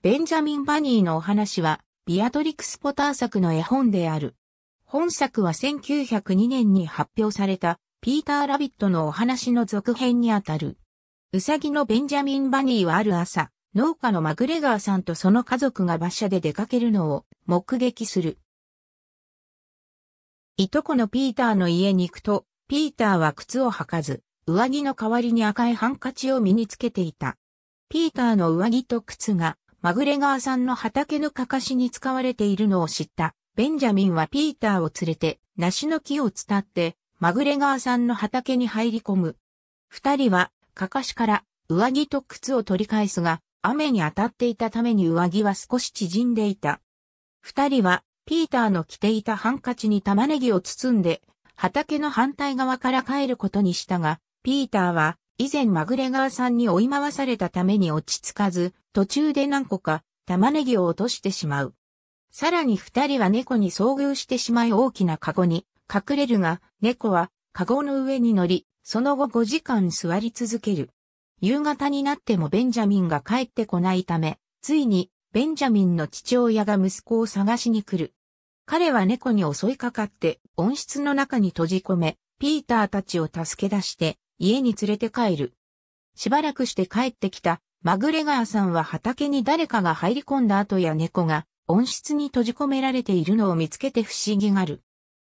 ベンジャミン・バニーのお話は、ビアトリクス・ポター作の絵本である。本作は1902年に発表された、ピーター・ラビットのお話の続編にあたる。ウサギのベンジャミン・バニーはある朝、農家のマグレガーさんとその家族が馬車で出かけるのを目撃する。いとこのピーターの家に行くと、ピーターは靴を履かず、上着の代わりに赤いハンカチを身につけていた。ピーターの上着と靴がマグレガーさんの畑のかかしに使われているのを知ったベンジャミンはピーターを連れて梨の木を伝ってマグレガーさんの畑に入り込む。二人はかかしから上着と靴を取り返すが雨に当たっていたために上着は少し縮んでいた。二人はピーターの着ていたハンカチに玉ねぎを包んで畑の反対側から帰ることにしたが、ピーターは以前マグレガーさんに追い回されたために落ち着かず、途中で何個か玉ねぎを落としてしまう。さらに二人は猫に遭遇してしまい大きなカゴに隠れるが、猫はカゴの上に乗り、その後5時間座り続ける。夕方になってもベンジャミンが帰ってこないため、ついにベンジャミンの父親が息子を探しに来る。彼は猫に襲いかかって温室の中に閉じ込め、ピーターたちを助け出して家に連れて帰る。しばらくして帰ってきた、マグレガーさんは畑に誰かが入り込んだ後や猫が温室に閉じ込められているのを見つけて不思議がる。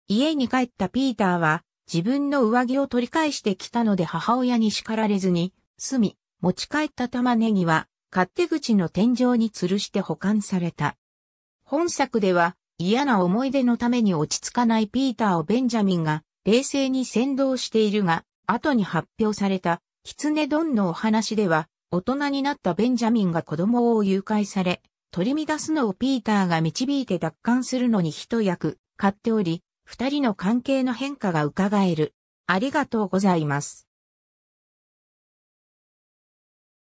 家に帰ったピーターは自分の上着を取り返してきたので母親に叱られずに、済み、持ち帰った玉ねぎは勝手口の天井に吊るして保管された。本作では嫌な思い出のために落ち着かないピーターをベンジャミンが冷静に先導しているが、後に発表された、狐ドンのお話では、大人になったベンジャミンが子供を誘拐され、取り乱すのをピーターが導いて奪還するのに一役買っており、二人の関係の変化が伺える。ありがとうございます。